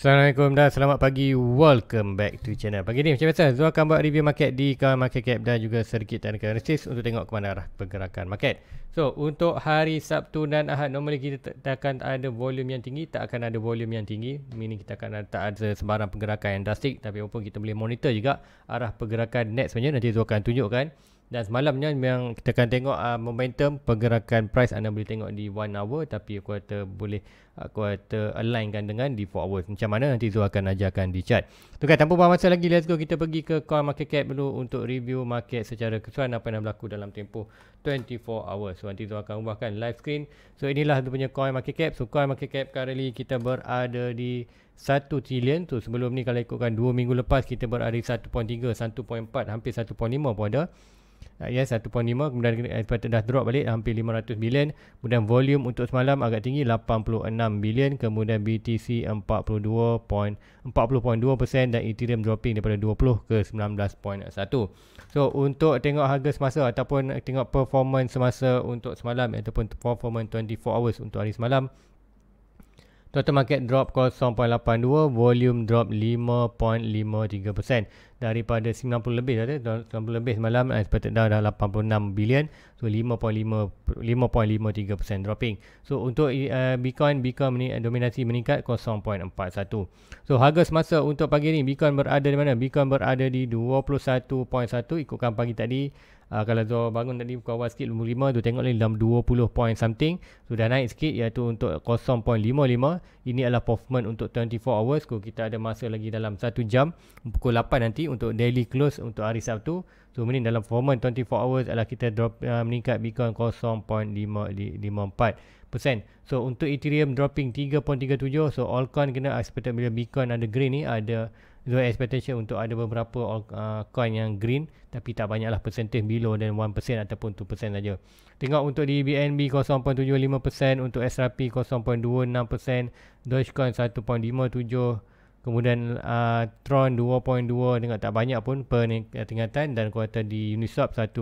Assalamualaikum dan selamat pagi Welcome back to channel Pagi ni macam biasa Zul akan buat review market di kawasan market cap Dan juga sedikit technical analysis Untuk tengok ke mana arah pergerakan market So untuk hari Sabtu dan Ahad Normally kita tak akan ada volume yang tinggi Tak akan ada volume yang tinggi Meaning kita akan ada, tak ada sebarang pergerakan yang drastik Tapi walaupun kita boleh monitor juga Arah pergerakan net sebenarnya Nanti Zul akan tunjukkan dan semalam ni memang kita akan tengok uh, momentum pergerakan price anda boleh tengok di 1 hour tapi kuota boleh uh, ah, kuota alignkan dengan di 4 hours macam mana nanti Zul akan ajarkan di chart tu kan tanpa buang masa lagi let's go kita pergi ke coin market cap dulu untuk review market secara keseluruhan apa yang berlaku dalam tempoh 24 hours so nanti Zul akan ubahkan live screen so inilah dia punya coin market cap so coin market cap currently kita berada di 1 trillion tu so, sebelum ni kalau ikutkan 2 minggu lepas kita berada di 1.3 1.4 hampir 1.5 pun ada Yes, 1.5 kemudian expected eh, dah drop balik hampir 500 bilion kemudian volume untuk semalam agak tinggi 86 bilion kemudian BTC 42.40.2% dan Ethereum dropping daripada 20 ke 19.1 so untuk tengok harga semasa ataupun tengok performance semasa untuk semalam ataupun performance 24 hours untuk hari semalam Total market drop 0.82, volume drop 5.53% daripada 90 lebih tadi, 90 lebih semalam expected eh, down dah 86 bilion, so 5.5 5.53% dropping. So untuk uh, Bitcoin, Bitcoin ni dominasi meningkat 0.41. So harga semasa untuk pagi ni Bitcoin berada di mana? Bitcoin berada di 21.1 ikutkan pagi tadi uh, kalau Zul bangun tadi pukul awal sikit 5 tu tengok ni dalam 20 point something sudah so, naik sikit iaitu untuk 0.55 ini adalah performance untuk 24 hours so, kita ada masa lagi dalam 1 jam pukul 8 nanti untuk daily close untuk hari Sabtu so ini dalam performance 24 hours adalah kita drop uh, meningkat Bitcoin 0.54 So untuk Ethereum dropping 3.37 So altcoin kena expected bila Bitcoin ada green ni ada So expectation untuk ada beberapa uh, coin yang green tapi tak banyaklah percentage below dan 1% ataupun 2% saja. Tengok untuk di BNB 0.75%, untuk SRP 0.26%, Dogecoin 1.57, kemudian uh, Tron 2.2 dengan tak banyak pun peningkatan eh, dan kuota di Uniswap 1.9.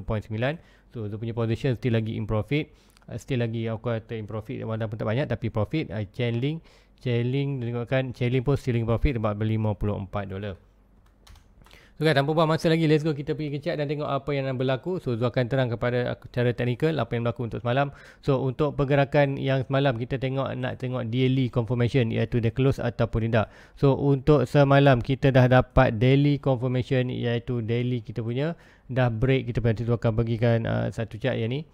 So dia punya position still lagi in profit. Uh, still lagi aku kata in profit walaupun tak banyak tapi profit uh, Chainlink Chailing tengokkan Chailing pun ceiling profit sebab beli 54 dolar. So kan tanpa buang masa lagi let's go kita pergi ke chart dan tengok apa yang berlaku. So Zul akan terang kepada cara teknikal apa yang berlaku untuk semalam. So untuk pergerakan yang semalam kita tengok nak tengok daily confirmation iaitu dia close ataupun tidak. So untuk semalam kita dah dapat daily confirmation iaitu daily kita punya dah break kita punya. Zul akan bagikan uh, satu chart yang ni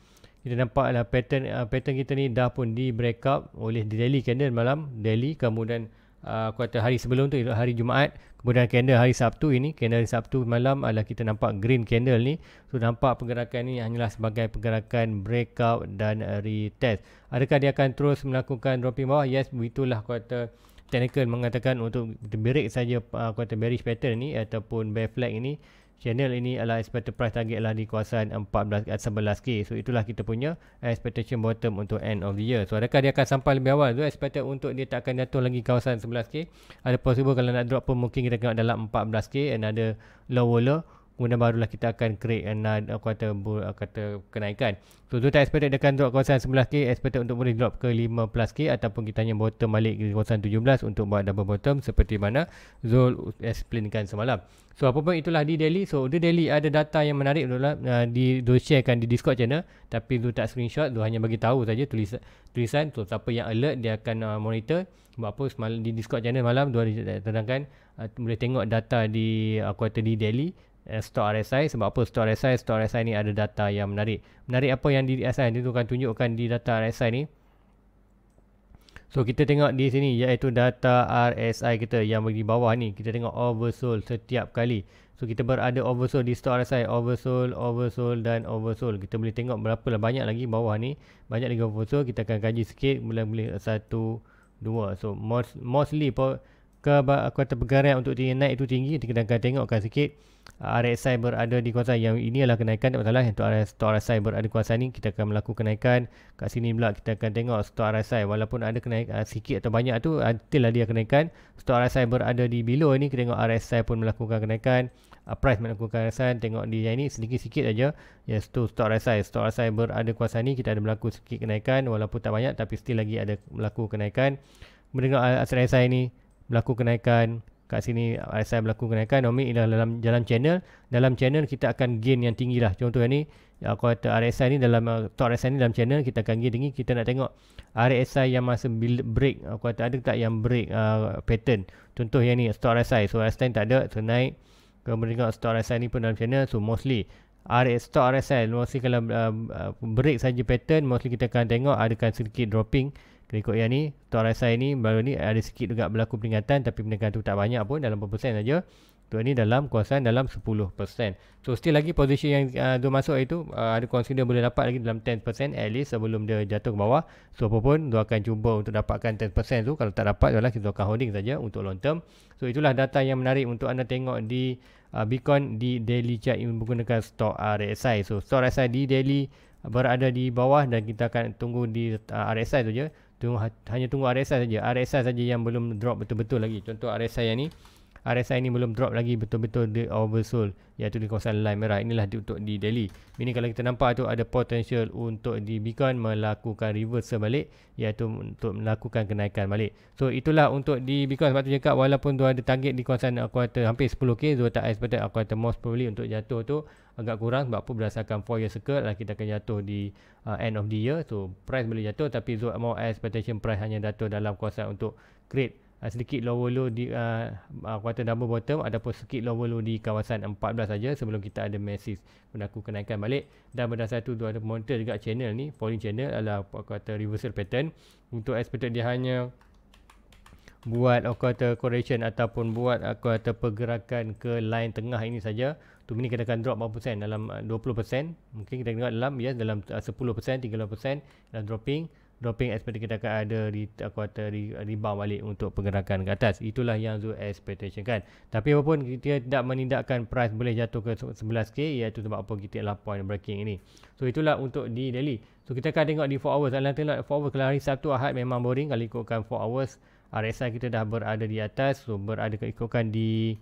kita nampak lah pattern uh, pattern kita ni dah pun di break up oleh daily candle malam daily kemudian uh, kuartal hari sebelum tu hari Jumaat kemudian candle hari Sabtu ini candle hari Sabtu malam adalah kita nampak green candle ni so nampak pergerakan ni hanyalah sebagai pergerakan break up dan uh, retest adakah dia akan terus melakukan dropping bawah yes itulah kuartal technical mengatakan untuk break saja uh, kuartal bearish pattern ni ataupun bear flag ini channel ini adalah expected price target lah di kawasan 14 11k eh, so itulah kita punya expectation bottom untuk end of the year so adakah dia akan sampai lebih awal tu so, expected untuk dia tak akan jatuh lagi kawasan 11k ada possible kalau nak drop pun mungkin kita tengok dalam 14k and ada lower low kemudian barulah kita akan create and aku kata bu, kata kenaikan. So total expected dekat drop kawasan 11k expected untuk boleh drop ke 15k ataupun kita hanya bottom balik ke kawasan 17 untuk buat double bottom seperti mana Zul explainkan semalam. So apa pun itulah di daily. So di daily ada data yang menarik betul eh, uh, di do sharekan di Discord channel tapi tu tak screenshot, Tu hanya bagi tahu saja tulis tulisan. So siapa yang alert dia akan uh, monitor buat apa semalam di Discord channel malam dua terangkan uh, boleh tengok data di aku kata di daily uh, stock RSI sebab apa Store RSI Store RSI ni ada data yang menarik menarik apa yang di RSI dia tukan tunjukkan di data RSI ni so kita tengok di sini iaitu data RSI kita yang di bawah ni kita tengok oversold setiap kali so kita berada oversold di Store RSI oversold oversold dan oversold kita boleh tengok berapa lah banyak lagi bawah ni banyak lagi oversold kita akan kaji sikit mula-mula satu dua so most, mostly mostly ke aku kata untuk dia naik tu tinggi kita kena tengokkan sikit ah, RSI berada di kuasa yang ini adalah kenaikan tak masalah yang stok RSI berada di kuasa ini kita akan melakukan kenaikan kat sini pula kita akan tengok stok RSI walaupun ada kenaikan ah, sikit atau banyak tu still lah dia kenaikan stok RSI berada di below ini. kita tengok RSI pun melakukan kenaikan uh, price melakukan kenaikan tengok dia yang ni sedikit-sikit aja ya yes, stok RSI stok RSI berada di kuasa ini kita ada berlaku sikit kenaikan walaupun tak banyak tapi still lagi ada berlaku kenaikan mendengar RSI ini berlaku kenaikan kat sini RSI berlaku kenaikan Nomi ialah dalam jalan channel dalam channel kita akan gain yang tinggi lah contoh yang ni aku kata RSI ni dalam uh, top RSI ni dalam channel kita akan gain tinggi kita nak tengok RSI yang masa break aku kata ada tak yang break uh, pattern contoh yang ni stock RSI so RSI tak ada so naik kemudian tengok stock RSI ni pun dalam channel so mostly RS, stock RSI mostly kalau uh, uh, break saja pattern mostly kita akan tengok adakah sedikit dropping Berikut yang ni, untuk RSI ni baru ni ada sikit juga berlaku peningkatan tapi peningkatan tu tak banyak pun dalam 4% saja. Tu ini dalam kuasaan dalam 10%. So still lagi position yang uh, dia masuk itu uh, ada consider boleh dapat lagi dalam 10% at least sebelum dia jatuh ke bawah. So apa pun dia akan cuba untuk dapatkan 10% tu. Kalau tak dapat adalah kita akan holding saja untuk long term. So itulah data yang menarik untuk anda tengok di uh, Bitcoin di daily chart yang menggunakan stock RSI. So stock RSI di daily berada di bawah dan kita akan tunggu di uh, RSI tu je tunggu, ha-, hanya tunggu RSI saja RSI saja yang belum drop betul-betul lagi contoh RSI yang ni RSI ni belum drop lagi betul-betul the oversold iaitu di kawasan line merah inilah di, untuk di Delhi ini kalau kita nampak tu ada potential untuk di Bitcoin melakukan reverse balik iaitu untuk melakukan kenaikan balik so itulah untuk di Bitcoin sebab tu cakap walaupun tu ada target di kawasan kuartal hampir 10k tu tak expected kuartal most probably untuk jatuh tu agak kurang sebab apa berdasarkan 4 year circle lah kita akan jatuh di uh, end of the year so price boleh jatuh tapi Zod more expectation price hanya jatuh dalam kuasa untuk create uh, sedikit lower low di uh, ah, quarter ah, double bottom ataupun sedikit lower low di kawasan 14 saja sebelum kita ada massive berlaku kenaikan balik dan satu tu ada monitor juga channel ni falling channel adalah kata reversal pattern untuk expected dia hanya buat aku oh, kata correction ataupun buat aku kata pergerakan ke line tengah ini saja tu mini kita akan drop berapa dalam 20% mungkin kita tengok dalam ya yes, dalam 10% 30% dan dropping dropping kita akan ada di quarter di, rebound balik untuk pergerakan ke atas itulah yang zoo expectation kan tapi apa pun kita tidak menindakkan price boleh jatuh ke 11k iaitu sebab apa kita adalah point breaking ini so itulah untuk di daily so kita akan tengok di 4 hours kalau nak tengok 4 hours kalau hari Sabtu Ahad memang boring kalau ikutkan 4 hours RSI kita dah berada di atas so berada ikutkan di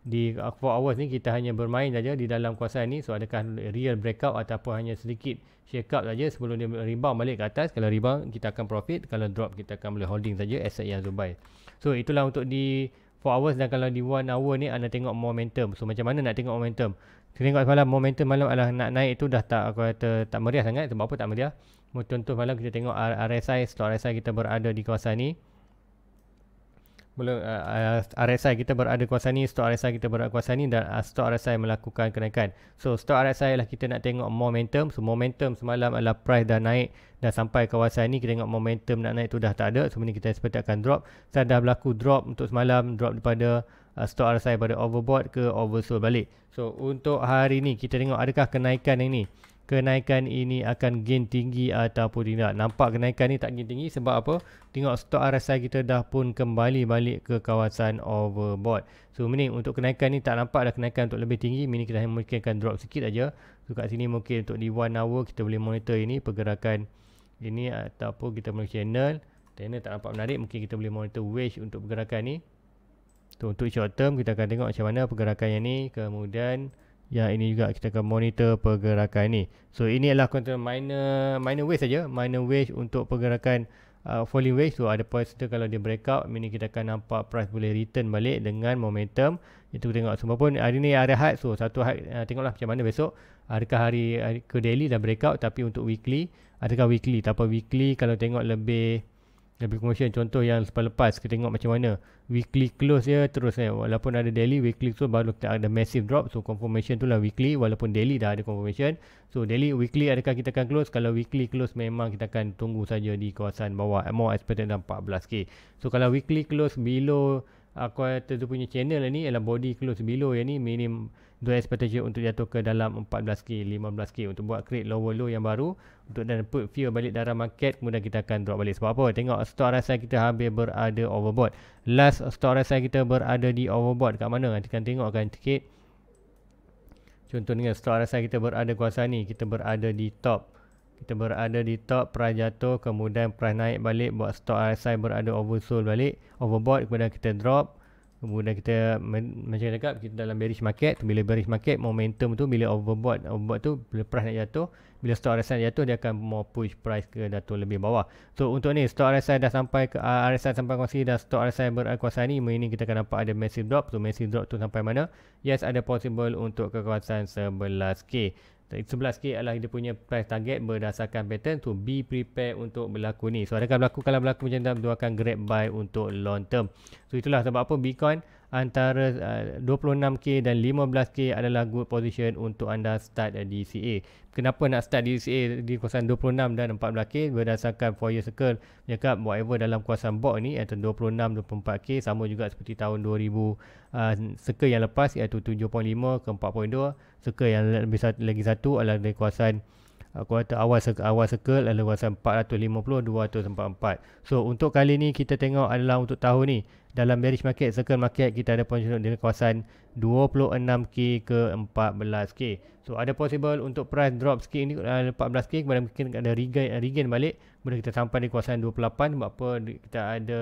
di four hours ni kita hanya bermain saja di dalam kuasa ni so adakah real breakout ataupun hanya sedikit shake up saja sebelum dia rebound balik ke atas kalau rebound kita akan profit kalau drop kita akan boleh holding saja asset yang to buy so itulah untuk di four hours dan kalau di one hour ni anda tengok momentum so macam mana nak tengok momentum kita tengok semalam momentum malam adalah nak naik itu dah tak aku kata tak meriah sangat sebab apa tak meriah contoh malam kita tengok RSI stock RSI kita berada di kawasan ni belum uh, uh RSI kita berada kuasa ni stok RSI kita berada kuasa ni dan uh, stok RSI melakukan kenaikan so stok RSI lah kita nak tengok momentum so momentum semalam adalah price dah naik dah sampai kawasan ni kita tengok momentum nak naik tu dah tak ada so ni kita seperti akan drop Saya dah berlaku drop untuk semalam drop daripada uh, stok RSI pada overbought ke oversold balik so untuk hari ni kita tengok adakah kenaikan yang ni kenaikan ini akan gain tinggi ataupun tidak. Nampak kenaikan ini tak gain tinggi sebab apa? Tengok stok RSI kita dah pun kembali balik ke kawasan overbought. So mending untuk kenaikan ini tak nampak ada kenaikan untuk lebih tinggi. Mini kita mungkin akan drop sikit aja. So kat sini mungkin untuk di one hour kita boleh monitor ini pergerakan ini ataupun kita boleh channel. Channel tak nampak menarik. Mungkin kita boleh monitor wedge untuk pergerakan ini. So, untuk short term kita akan tengok macam mana pergerakan yang ni. Kemudian... Ya ini juga kita akan monitor pergerakan ini. So ini adalah counter minor minor wave saja, minor wave untuk pergerakan uh, falling wave. So ada point center kalau dia breakout, mini kita akan nampak price boleh return balik dengan momentum. Itu kita tengok semua pun hari ni ada high. So satu high uh, tengoklah macam mana besok. Adakah hari, hari ke daily dah breakout tapi untuk weekly, adakah weekly? Tapi weekly kalau tengok lebih lebih commission contoh yang lepas-lepas kita tengok macam mana weekly close dia terus eh walaupun ada daily weekly so baru kita ada massive drop so confirmation tu lah weekly walaupun daily dah ada confirmation so daily weekly adakah kita akan close kalau weekly close memang kita akan tunggu saja di kawasan bawah more expected 14k so kalau weekly close below aku uh, tu punya channel lah ni ialah body close below yang ni minimum Dua expectation untuk jatuh ke dalam 14K, 15K untuk buat create lower low yang baru untuk dan put fear balik dalam market kemudian kita akan drop balik. Sebab apa? Tengok stock rasa kita habis berada overbought. Last stock rasa kita berada di overbought kat mana? Nanti kan tengok kan sikit. Contoh dengan stock rasa kita berada kuasa ni, kita berada di top. Kita berada di top, pernah jatuh, kemudian pernah naik balik buat stock RSI berada oversold balik, overbought, kemudian kita drop. Kemudian kita macam saya cakap kita dalam bearish market, tu bila bearish market momentum tu bila overbought, overbought tu bila price nak jatuh, bila stock RSI nak jatuh dia akan more push price ke jatuh lebih bawah. So untuk ni stock RSI dah sampai ke uh, ah, RSI sampai kongsi dan stock RSI berkuasa ni, ini kita akan nampak ada massive drop. So massive drop tu sampai mana? Yes ada possible untuk kekuasaan 11k. Sebelah sikit adalah dia punya price target berdasarkan pattern tu. Be prepared untuk berlaku ni. So, adakah berlaku? Kalau berlaku macam tu, dia akan grab buy untuk long term. So, itulah sebab apa Bitcoin antara uh, 26k dan 15k adalah good position untuk anda start uh, DCA. Kenapa nak start DCA di kawasan 26 dan 14k berdasarkan 4 year circle cakap whatever dalam kawasan box ni iaitu 26 24k sama juga seperti tahun 2000 uh, circle yang lepas iaitu 7.5 ke 4.2 circle yang lebih satu, lagi satu adalah dari kawasan aku uh, kata awal circle, awal circle adalah kawasan 450 244. So untuk kali ni kita tengok adalah untuk tahun ni dalam bearish market circle market kita ada pun cenderung di kawasan 26k ke 14k so ada possible untuk price drop sikit ni 14k eh, kemudian mungkin ada regain, regain balik bila kita sampai di kawasan 28 sebab apa kita ada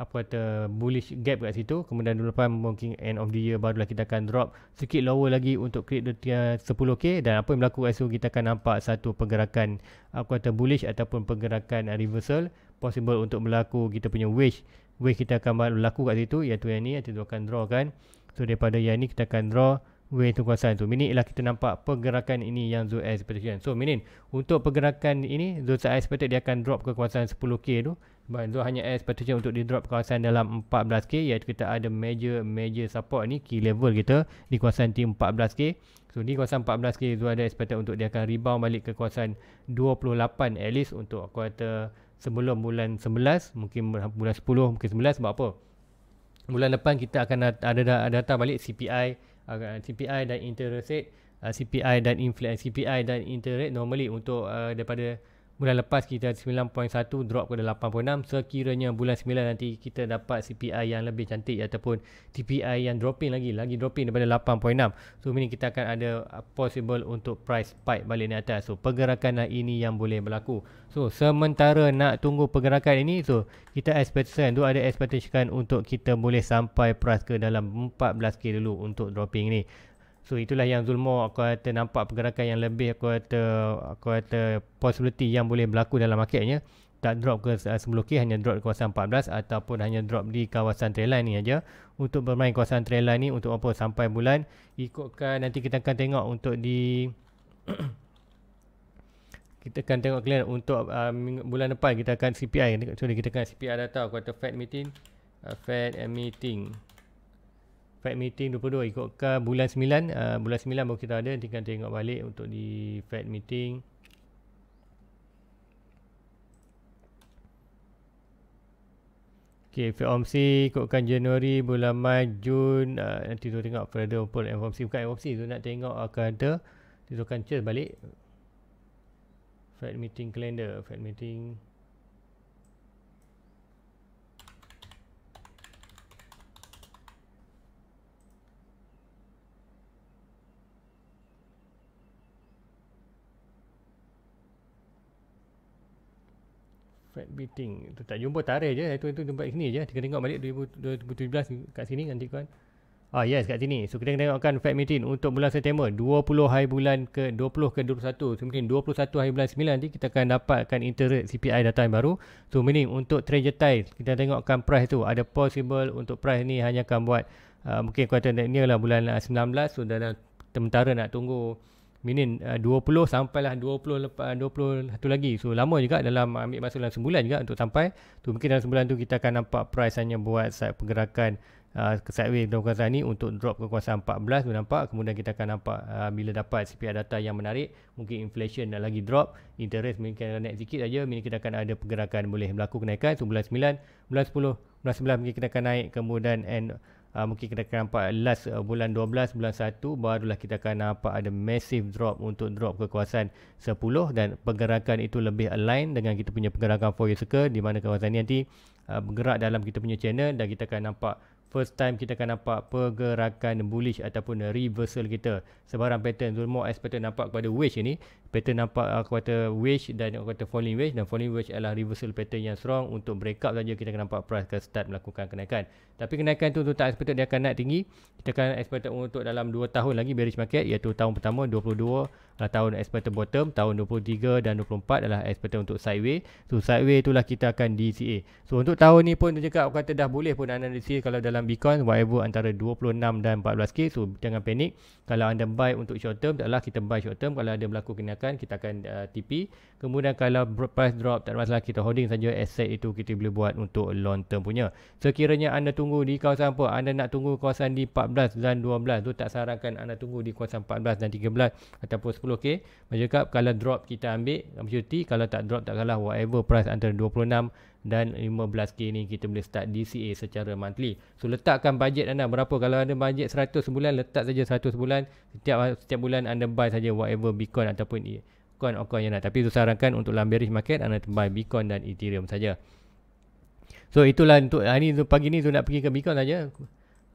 apa kata bullish gap kat situ kemudian 28 mungkin end of the year barulah kita akan drop sikit lower lagi untuk create the 10k dan apa yang berlaku esok kita akan nampak satu pergerakan apa kata bullish ataupun pergerakan reversal possible untuk berlaku kita punya wedge wave kita akan berlaku kat situ iaitu yang ni kita akan draw kan so daripada yang ni kita akan draw wave kuasa tu minit ialah kita nampak pergerakan ini yang zoo air expected so minit untuk pergerakan ini zoo air expected dia akan drop ke kawasan 10k tu so hanya air expected untuk di drop ke kawasan dalam 14k iaitu kita ada major major support ni key level kita di kawasan team 14k so ni kawasan 14k zoo ada expected untuk dia akan rebound balik ke kawasan 28 at least untuk quarter sebelum bulan 11 mungkin bulan 10 mungkin 11 sebab apa bulan depan kita akan ada data balik CPI CPI dan interest rate ah, CPI dan inflation CPI dan interest rate normally untuk uh, daripada Bulan lepas kita 9.1 drop ke 8.6 sekiranya bulan 9 nanti kita dapat CPI yang lebih cantik ataupun TPI yang dropping lagi lagi dropping daripada 8.6. So ini kita akan ada uh, possible untuk price spike balik ni atas. So pergerakan ini yang boleh berlaku. So sementara nak tunggu pergerakan ini so kita expectation tu ada expectation untuk kita boleh sampai price ke dalam 14k dulu untuk dropping ni. So itulah yang Zulmo aku kata nampak pergerakan yang lebih aku kata aku kata possibility yang boleh berlaku dalam marketnya tak drop ke 10k hanya drop di kawasan 14 ataupun hanya drop di kawasan trailline ni aja untuk bermain kawasan trailline ni untuk apa sampai bulan ikutkan nanti kita akan tengok untuk di kita akan tengok kalian untuk uh, bulan depan kita akan CPI so, kita akan CPI data kuota Fed meeting uh, Fed meeting Fed meeting 22 ikutkan bulan 9 uh, bulan 9 baru kita ada tinggal tengok balik untuk di Fed meeting Okay, FOMC ikutkan Januari, bulan Mei, Jun. Uh, nanti tu tengok Fed open FOMC. Bukan FOMC tu nak tengok akan ada. Tentukan cer balik. Fed meeting calendar. Fed meeting Fat beating itu tak jumpa tarikh je itu itu tempat sini je kita tengok balik 2017 kat sini nanti kan ah yes kat sini so kita tengokkan fat meeting untuk bulan September 20 hari bulan ke 20 ke 21 so mungkin 21 hari bulan 9 nanti kita akan dapatkan interest CPI data yang baru so meaning untuk trajectory kita tengokkan price tu ada possible untuk price ni hanya akan buat uh, mungkin kuartal ni lah bulan 19 so dalam tentara nak tunggu Meaning uh, 20 sampailah 20 lepas 21 lagi. So lama juga dalam ambil masa dalam sebulan juga untuk sampai. Tu mungkin dalam sebulan tu kita akan nampak price hanya buat side pergerakan uh, ke sideway dalam kawasan ni untuk drop ke kawasan 14 tu nampak. Kemudian kita akan nampak uh, bila dapat CPI data yang menarik, mungkin inflation dah lagi drop, interest mungkin akan naik sikit saja, mungkin kita akan ada pergerakan boleh berlaku kenaikan. So bulan 9, bulan 10, bulan 11 mungkin kita akan naik kemudian and uh, mungkin kita akan nampak last uh, bulan 12 bulan 1 barulah kita akan nampak ada massive drop untuk drop kekuasaan 10 dan pergerakan itu lebih align dengan kita punya pergerakan Fourier circle di mana kawasan ini nanti uh, bergerak dalam kita punya channel dan kita akan nampak first time kita akan nampak pergerakan bullish ataupun reversal kita sebarang pattern more as pattern nampak pada wedge ini pattern nampak ah, aku kata wish dan aku kata falling wish dan falling wish adalah reversal pattern yang strong untuk break up saja kita akan nampak price akan start melakukan kenaikan tapi kenaikan tu, tu tak expected dia akan naik tinggi kita akan expected untuk dalam 2 tahun lagi bearish market iaitu tahun pertama 22 adalah tahun expected bottom tahun 23 dan 24 adalah expected untuk sideway so sideway itulah kita akan DCA so untuk tahun ni pun cakap aku kata dah boleh pun anda analisis kalau dalam Bitcoin whatever antara 26 dan 14k so jangan panik kalau anda buy untuk short term adalah kita buy short term kalau ada berlaku kenaikan gunakan kita akan uh, TP kemudian kalau price drop tak ada masalah kita holding saja asset itu kita boleh buat untuk long term punya sekiranya anda tunggu di kawasan apa anda nak tunggu kawasan di 14 dan 12 tu tak sarankan anda tunggu di kawasan 14 dan 13 ataupun 10k macam kalau drop kita ambil maturity kalau tak drop tak kalah whatever price antara 26 dan 15k ni kita boleh start DCA secara monthly. So letakkan bajet anda berapa kalau anda bajet 100 sebulan letak saja 100 sebulan setiap setiap bulan anda buy saja whatever Bitcoin ataupun e- coin or coin yang nak. Tapi saya sarankan untuk dalam bearish market anda buy Bitcoin dan Ethereum saja. So itulah untuk hari ah, ni pagi ni tu nak pergi ke Bitcoin saja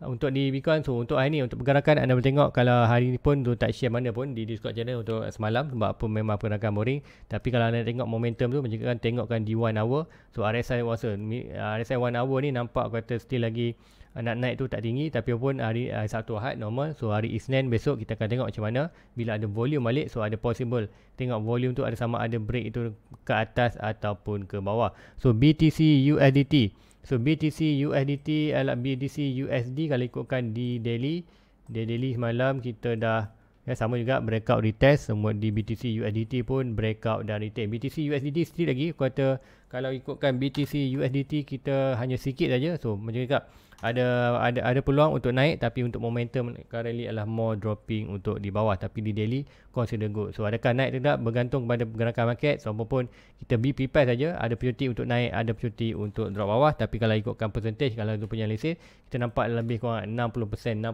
untuk di Bitcoin so untuk hari ni untuk pergerakan anda boleh tengok kalau hari ni pun tak share mana pun di Discord channel untuk semalam sebab apa memang pergerakan boring tapi kalau anda tengok momentum tu macam kan tengokkan di one hour so RSI also, uh, RSI 1 hour ni nampak kata still lagi uh, nak naik tu tak tinggi tapi pun hari, hari Sabtu Ahad normal so hari Isnin besok kita akan tengok macam mana bila ada volume balik so ada possible tengok volume tu ada sama ada break itu ke atas ataupun ke bawah so BTC USDT So BTC USDT alat BTC USD kalau ikutkan di daily di daily semalam kita dah ya sama juga breakout retest semua di BTC USDT pun breakout dan retest. BTC USDT still lagi kuota kalau ikutkan BTC USDT kita hanya sikit saja. So macam cakap ada ada ada peluang untuk naik tapi untuk momentum currently adalah more dropping untuk di bawah tapi di daily consider good. So adakah naik tidak bergantung kepada pergerakan market. So apapun kita be prepared saja. Ada peluang untuk naik, ada peluang untuk drop bawah tapi kalau ikutkan percentage kalau tu punya analisis kita nampak lebih kurang 60% 65%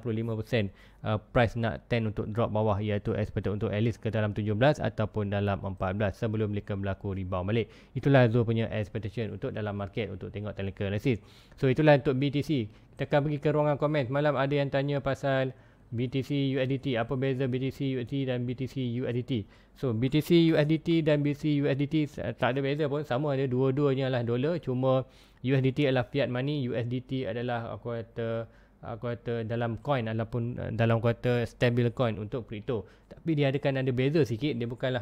uh, price nak 10 untuk drop bawah iaitu expected untuk at least ke dalam 17 ataupun dalam 14 sebelum mereka berlaku rebound balik. Itulah Zul punya expectation untuk dalam market untuk tengok technical analysis. So itulah untuk BTC Tekan pergi ke ruangan komen. Malam ada yang tanya pasal BTC USDT. Apa beza BTC USDT dan BTC USDT? So BTC USDT dan BTC USDT eh, tak ada beza pun. Sama ada dua-duanya adalah dolar. Cuma USDT adalah fiat money. USDT adalah aku kata aku kata dalam coin ataupun eh, dalam kata stable coin untuk crypto. Tapi dia ada kan ada beza sikit. Dia bukanlah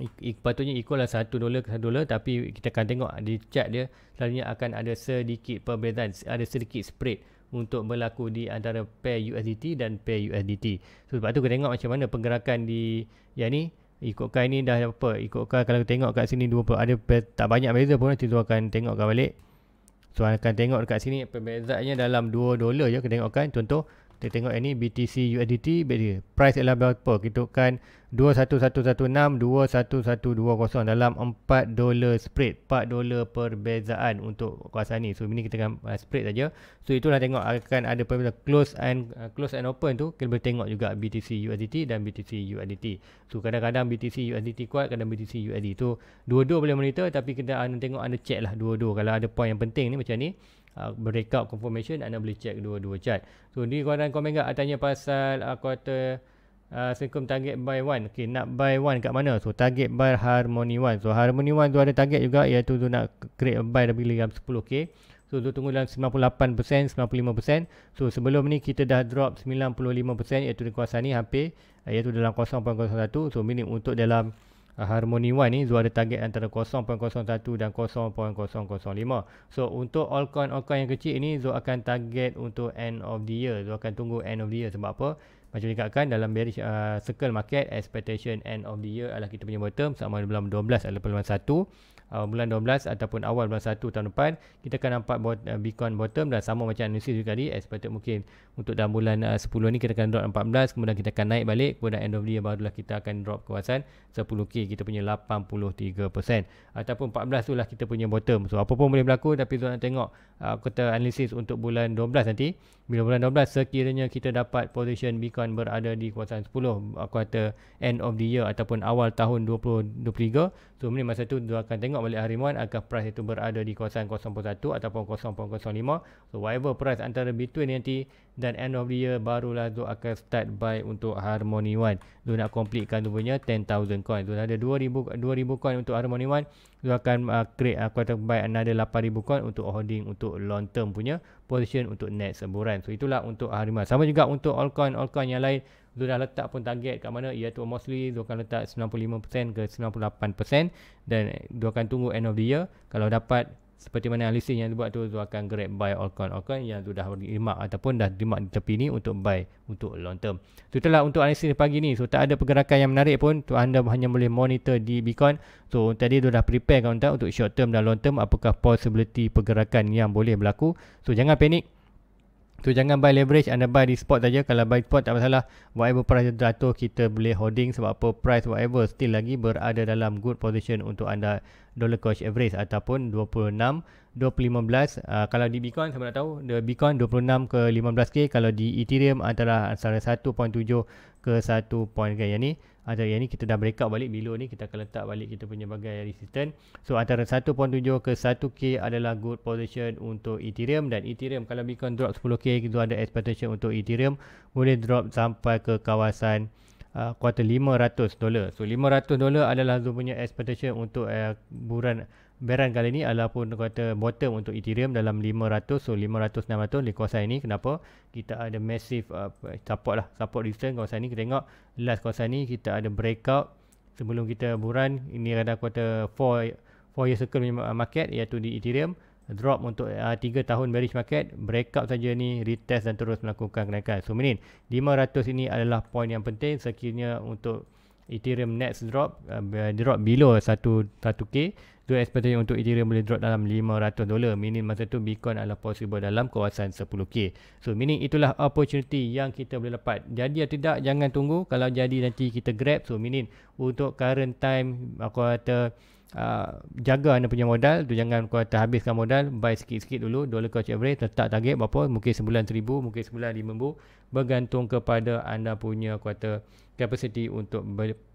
ik, patutnya equal lah satu dolar ke satu dolar tapi kita akan tengok ah, di chart dia selalunya akan ada sedikit perbezaan ada sedikit spread untuk berlaku di antara pair USDT dan pair USDT. So, sebab tu kita tengok macam mana pergerakan di yang ni ikutkan ni dah apa ikutkan kalau tengok kat sini 20 ada tak banyak beza pun nanti tu akan tengokkan balik. So akan tengok dekat sini perbezaannya dalam 2 dolar je kita tengokkan contoh kita tengok yang ni BTC USDT Price adalah berapa? Kita kan 21116 21120 dalam 4 dolar spread 4 dolar perbezaan untuk kuasa ni so ini kita akan uh, spread saja so itulah tengok akan ada perbezaan close and uh, close and open tu kita boleh tengok juga BTC USDT dan BTC USDT so kadang-kadang BTC USDT kuat kadang BTC USDT tu dua-dua boleh monitor tapi kita akan uh, tengok anda check lah dua-dua kalau ada point yang penting ni macam ni uh, breakout confirmation anda boleh check dua-dua chart. So ni korang komen kat ah, tanya pasal uh, quarter uh, target buy one. Okay nak buy one kat mana? So target buy harmony one. So harmony one tu ada target juga iaitu tu nak create buy lebih dalam 10k. So tu tunggu dalam 98% 95%. So sebelum ni kita dah drop 95% iaitu di kuasa ni hampir iaitu dalam 0.01. So minim untuk dalam Ah, Harmony 1 ni Zul ada target antara 0.01 dan 0.005 So untuk all coin all coin yang kecil ni Zul akan target untuk end of the year Zul akan tunggu end of the year sebab apa Macam dikatakan dalam bearish uh, circle market Expectation end of the year adalah kita punya bottom Sama ada dalam 12 adalah peluang 1 uh, bulan 12 ataupun awal bulan 1 tahun depan kita akan nampak bot, uh, Bitcoin bottom dan sama macam analisis juga tadi expected mungkin untuk dalam bulan uh, 10 ni kita akan drop 14 kemudian kita akan naik balik kemudian end of the year barulah kita akan drop kawasan 10k kita punya 83% ataupun 14 tu lah kita punya bottom so apa pun boleh berlaku tapi tuan nak tengok uh, kata analisis untuk bulan 12 nanti bila bulan 12 sekiranya kita dapat position Bitcoin berada di kawasan 10 uh, kuarter end of the year ataupun awal tahun 2023 so mungkin masa tu tuan akan tengok oleh harimuan agar price itu berada di kawasan 0.1 ataupun 0.05 so whatever price antara between nanti dan end of the year barulah Zul akan start buy untuk Harmony One Zul nak completekan tu punya 10,000 coin Zul ada 2,000 2,000 coin untuk Harmony One Zul akan uh, create aku akan buy another 8,000 coin untuk holding untuk long term punya position untuk next sebulan so itulah untuk harimuan sama juga untuk all coin all coin yang lain Zul dah letak pun target kat mana iaitu mostly Zul akan letak 95% ke 98% dan Zul akan tunggu end of the year kalau dapat seperti mana analisis yang dibuat tu Zul akan grab buy all coin all coin yang sudah dah ataupun dah dimak di tepi ni untuk buy untuk long term so itulah untuk analisis pagi ni so tak ada pergerakan yang menarik pun tu anda hanya boleh monitor di Bitcoin so tadi Zul dah prepare kan untuk short term dan long term apakah possibility pergerakan yang boleh berlaku so jangan panik So jangan buy leverage anda buy di spot saja kalau buy spot tak masalah whatever price dia jatuh kita boleh holding sebab apa price whatever still lagi berada dalam good position untuk anda dollar cost average ataupun 26 2015 uh, kalau di Bitcoin saya nak tahu the Bitcoin 26 ke 15k kalau di Ethereum antara antara 1.7 ke 1.k yang ni antara yang ni kita dah breakout balik below ni kita akan letak balik kita punya bagai resistance so antara 1.7 ke 1k adalah good position untuk Ethereum dan Ethereum kalau Bitcoin drop 10k itu ada expectation untuk Ethereum boleh drop sampai ke kawasan Uh, kuartal uh, 500 dolar. So 500 dolar adalah Zoom punya expectation untuk uh, bulan Beran kali ni ataupun kata bottom untuk Ethereum dalam 500 so 500 tu di kawasan ini kenapa kita ada massive uh, support lah support resistance kawasan ini kita tengok last kawasan ini kita ada breakout sebelum kita buran ini ada kuota 4 4 year circle market iaitu di Ethereum drop untuk uh, ah, 3 tahun bearish market break breakout saja ni retest dan terus melakukan kenaikan so minin 500 ini adalah point yang penting sekiranya untuk Ethereum next drop uh, drop below 1 1k so expectation untuk Ethereum boleh drop dalam 500 dolar minin masa tu Bitcoin adalah possible dalam kawasan 10k so minin itulah opportunity yang kita boleh dapat jadi atau tidak jangan tunggu kalau jadi nanti kita grab so minin untuk current time aku kata Ah, jaga anda punya modal tu jangan kau kata habiskan modal buy sikit-sikit dulu dollar cost average tetap target berapa mungkin sebulan seribu mungkin sebulan lima ribu bergantung kepada anda punya kuota capacity untuk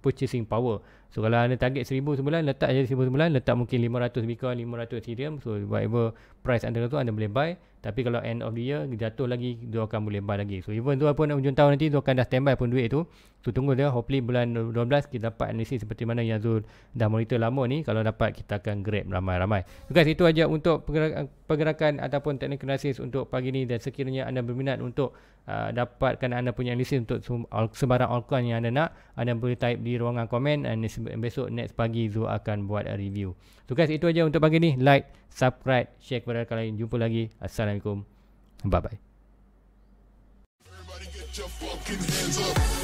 purchasing power. So kalau anda target 1000 sebulan, letak je 1000 sebulan, letak mungkin 500 Bitcoin, 500 Ethereum. So whatever price anda tu anda boleh buy. Tapi kalau end of the year jatuh lagi, dia akan boleh buy lagi. So even tu pun hujung tahun nanti, dia akan dah standby pun duit tu. So tunggu dia, hopefully bulan 12 kita dapat analisis seperti mana yang Zul dah monitor lama ni. Kalau dapat, kita akan grab ramai-ramai. So guys, itu aja untuk pergerakan, pergerakan ataupun teknik analisis untuk pagi ni. Dan sekiranya anda berminat untuk uh, dapatkan anda punya analisis untuk sebarang altcoin yang yang anda nak anda boleh type di ruangan komen dan besok next pagi Zul akan buat review so guys itu aja untuk pagi ni like subscribe share kepada kalian lain jumpa lagi assalamualaikum bye bye